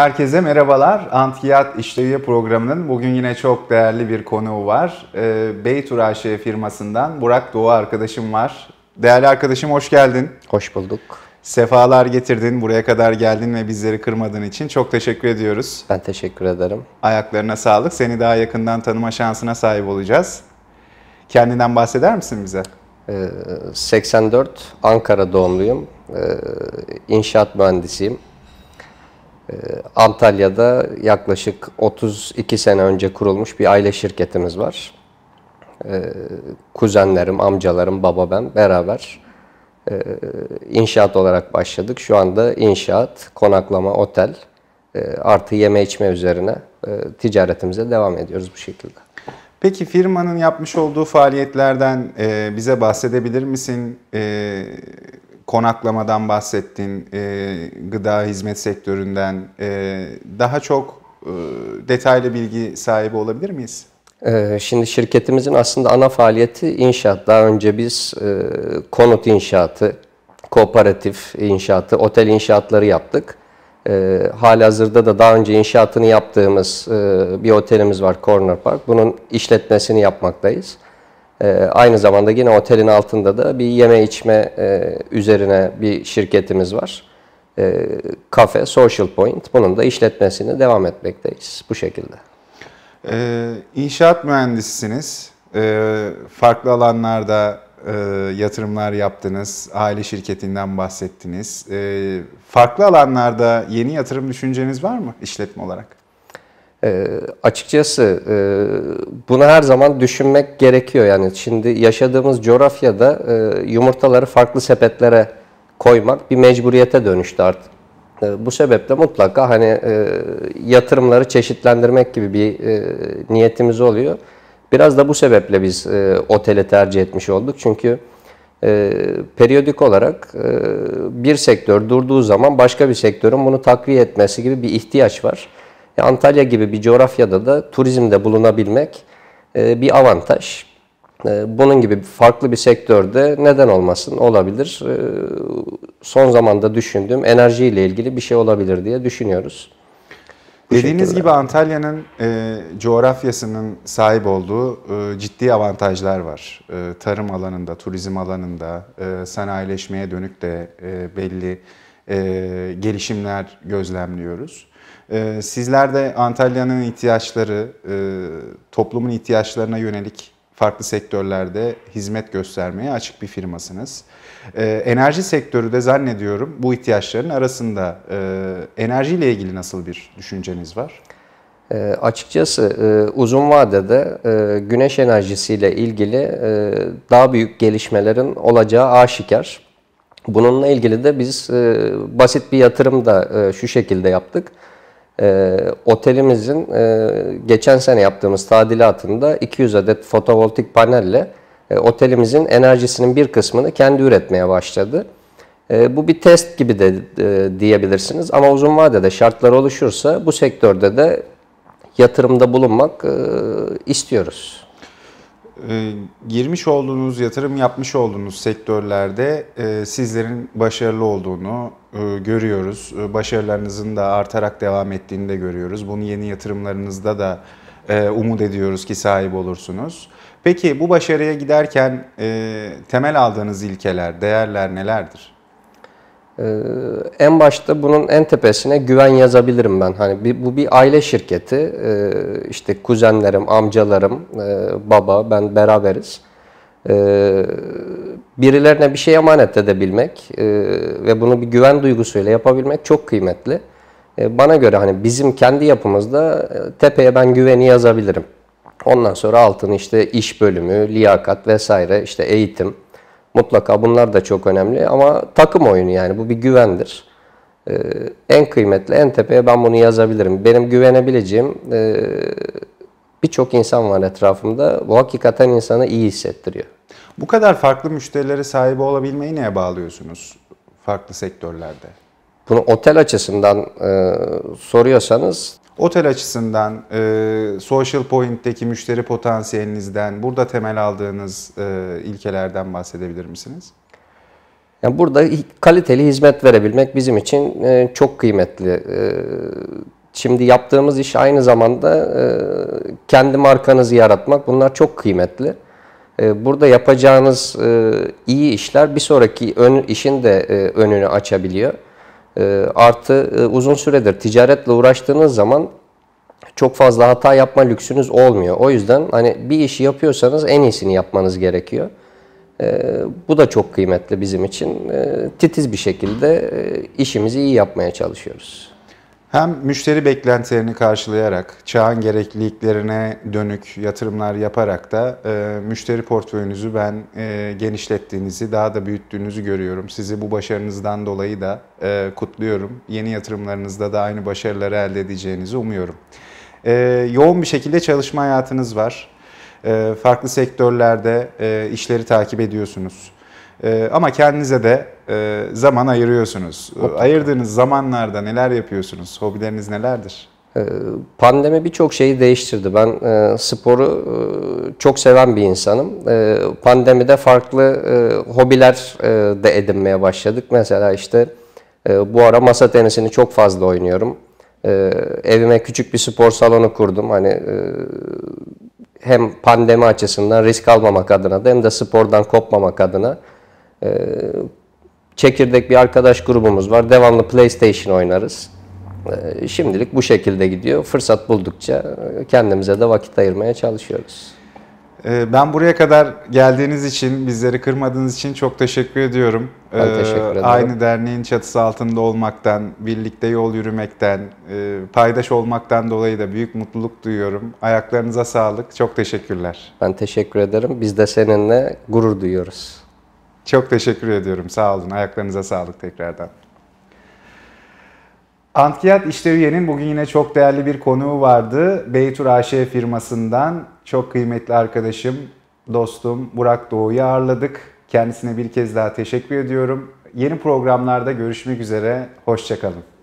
Herkese merhabalar. Antiyat İşleviye programının bugün yine çok değerli bir konuğu var. Ee, Beytur AŞ firmasından Burak Doğu arkadaşım var. Değerli arkadaşım hoş geldin. Hoş bulduk. Sefalar getirdin, buraya kadar geldin ve bizleri kırmadığın için çok teşekkür ediyoruz. Ben teşekkür ederim. Ayaklarına sağlık. Seni daha yakından tanıma şansına sahip olacağız. Kendinden bahseder misin bize? 84 ee, Ankara doğumluyum. Ee, inşaat mühendisiyim. Ee, Antalya'da yaklaşık 32 sene önce kurulmuş bir aile şirketimiz var. Ee, kuzenlerim, amcalarım, baba ben beraber ee, inşaat olarak başladık. Şu anda inşaat, konaklama, otel artı yeme içme üzerine ticaretimize devam ediyoruz bu şekilde. Peki firmanın yapmış olduğu faaliyetlerden bize bahsedebilir misin? konaklamadan bahsettin, e, gıda hizmet sektöründen e, daha çok e, detaylı bilgi sahibi olabilir miyiz? E, şimdi şirketimizin aslında ana faaliyeti inşaat. Daha önce biz e, konut inşaatı, kooperatif inşaatı, otel inşaatları yaptık. E, Halihazırda da daha önce inşaatını yaptığımız e, bir otelimiz var Corner Park. Bunun işletmesini yapmaktayız. E, aynı zamanda yine otelin altında da bir yeme içme e, üzerine bir şirketimiz var. E, ee, kafe, Social Point. Bunun da işletmesini devam etmekteyiz bu şekilde. E, inşaat mühendisisiniz. E, farklı alanlarda e, yatırımlar yaptınız. Aile şirketinden bahsettiniz. E, farklı alanlarda yeni yatırım düşünceniz var mı işletme olarak? E, açıkçası e, bunu her zaman düşünmek gerekiyor. Yani şimdi yaşadığımız coğrafyada e, yumurtaları farklı sepetlere koymak bir mecburiyete dönüştü artık. E, bu sebeple mutlaka hani e, yatırımları çeşitlendirmek gibi bir e, niyetimiz oluyor. Biraz da bu sebeple biz e, oteli tercih etmiş olduk. Çünkü e, periyodik olarak e, bir sektör durduğu zaman başka bir sektörün bunu takviye etmesi gibi bir ihtiyaç var. Antalya gibi bir coğrafyada da turizmde bulunabilmek e, bir avantaj. E, bunun gibi farklı bir sektörde neden olmasın olabilir. E, son zamanda düşündüğüm enerjiyle ilgili bir şey olabilir diye düşünüyoruz. Dediğiniz gibi Antalya'nın e, coğrafyasının sahip olduğu e, ciddi avantajlar var. E, tarım alanında, turizm alanında, e, sanayileşmeye dönük de e, belli e, gelişimler gözlemliyoruz. E, sizler de Antalya'nın ihtiyaçları, e, toplumun ihtiyaçlarına yönelik farklı sektörlerde hizmet göstermeye açık bir firmasınız. Enerji sektörü de zannediyorum bu ihtiyaçların arasında. Enerjiyle ilgili nasıl bir düşünceniz var? E, açıkçası e, uzun vadede e, güneş enerjisiyle ilgili e, daha büyük gelişmelerin olacağı aşikar. Bununla ilgili de biz e, basit bir yatırım da e, şu şekilde yaptık. E, otelimizin e, geçen sene yaptığımız tadilatında 200 adet fotovoltaik panelle e, otelimizin enerjisinin bir kısmını kendi üretmeye başladı. E, bu bir test gibi de e, diyebilirsiniz ama uzun vadede şartlar oluşursa bu sektörde de yatırımda bulunmak e, istiyoruz. E, girmiş olduğunuz, yatırım yapmış olduğunuz sektörlerde e, sizlerin başarılı olduğunu e, görüyoruz. başarılarınızın da artarak devam ettiğini de görüyoruz. Bunu yeni yatırımlarınızda da umut ediyoruz ki sahip olursunuz. Peki bu başarıya giderken temel aldığınız ilkeler, değerler nelerdir? Ee, en başta bunun en tepesine güven yazabilirim ben. Hani bir, bu bir aile şirketi. Ee, işte kuzenlerim, amcalarım, e, baba, ben beraberiz. Ee, birilerine bir şey emanet edebilmek e, ve bunu bir güven duygusuyla yapabilmek çok kıymetli. E, bana göre hani bizim kendi yapımızda e, tepeye ben güveni yazabilirim. Ondan sonra altını işte iş bölümü, liyakat vesaire, işte eğitim, Mutlaka bunlar da çok önemli ama takım oyunu yani bu bir güvendir. Ee, en kıymetli, en tepeye ben bunu yazabilirim. Benim güvenebileceğim e, birçok insan var etrafımda. Bu hakikaten insanı iyi hissettiriyor. Bu kadar farklı müşterilere sahip olabilmeyi neye bağlıyorsunuz farklı sektörlerde? Bunu otel açısından e, soruyorsanız Otel açısından, e, Social Point'teki müşteri potansiyelinizden, burada temel aldığınız e, ilkelerden bahsedebilir misiniz? Yani burada kaliteli hizmet verebilmek bizim için e, çok kıymetli. E, şimdi yaptığımız iş aynı zamanda e, kendi markanızı yaratmak. Bunlar çok kıymetli. E, burada yapacağınız e, iyi işler bir sonraki ön, işin de e, önünü açabiliyor. E, artı e, uzun süredir ticaretle uğraştığınız zaman çok fazla hata yapma lüksünüz olmuyor. O yüzden hani bir işi yapıyorsanız en iyisini yapmanız gerekiyor. E, bu da çok kıymetli bizim için. titiz bir şekilde işimizi iyi yapmaya çalışıyoruz. Hem müşteri beklentilerini karşılayarak, çağın gerekliliklerine dönük yatırımlar yaparak da e, müşteri portföyünüzü ben e, genişlettiğinizi, daha da büyüttüğünüzü görüyorum. Sizi bu başarınızdan dolayı da e, kutluyorum. Yeni yatırımlarınızda da aynı başarıları elde edeceğinizi umuyorum. E, yoğun bir şekilde çalışma hayatınız var. E, farklı sektörlerde e, işleri takip ediyorsunuz. E, ama kendinize de e, zaman ayırıyorsunuz. Mutlaka. Ayırdığınız zamanlarda neler yapıyorsunuz? Hobileriniz nelerdir? Ee, pandemi birçok şeyi değiştirdi. Ben e, sporu e, çok seven bir insanım. E, pandemide farklı e, hobiler e, de edinmeye başladık. Mesela işte e, bu ara masa tenisini çok fazla oynuyorum. E, evime küçük bir spor salonu kurdum. Hani e, hem pandemi açısından risk almamak adına da hem de spordan kopmamak adına ee, çekirdek bir arkadaş grubumuz var. Devamlı PlayStation oynarız. Ee, şimdilik bu şekilde gidiyor. Fırsat buldukça e, kendimize de vakit ayırmaya çalışıyoruz. Ee, ben buraya kadar geldiğiniz için, bizleri kırmadığınız için çok teşekkür ediyorum. Ben teşekkür ederim. Aynı derneğin çatısı altında olmaktan, birlikte yol yürümekten, e, paydaş olmaktan dolayı da büyük mutluluk duyuyorum. Ayaklarınıza sağlık. Çok teşekkürler. Ben teşekkür ederim. Biz de seninle gurur duyuyoruz. Çok teşekkür ediyorum. Sağ olun. Ayaklarınıza sağlık tekrardan. Antkiyat İşteviye'nin bugün yine çok değerli bir konuğu vardı. Beytur AŞ firmasından çok kıymetli arkadaşım, dostum Burak Doğu'yu ağırladık. Kendisine bir kez daha teşekkür ediyorum. Yeni programlarda görüşmek üzere. Hoşçakalın.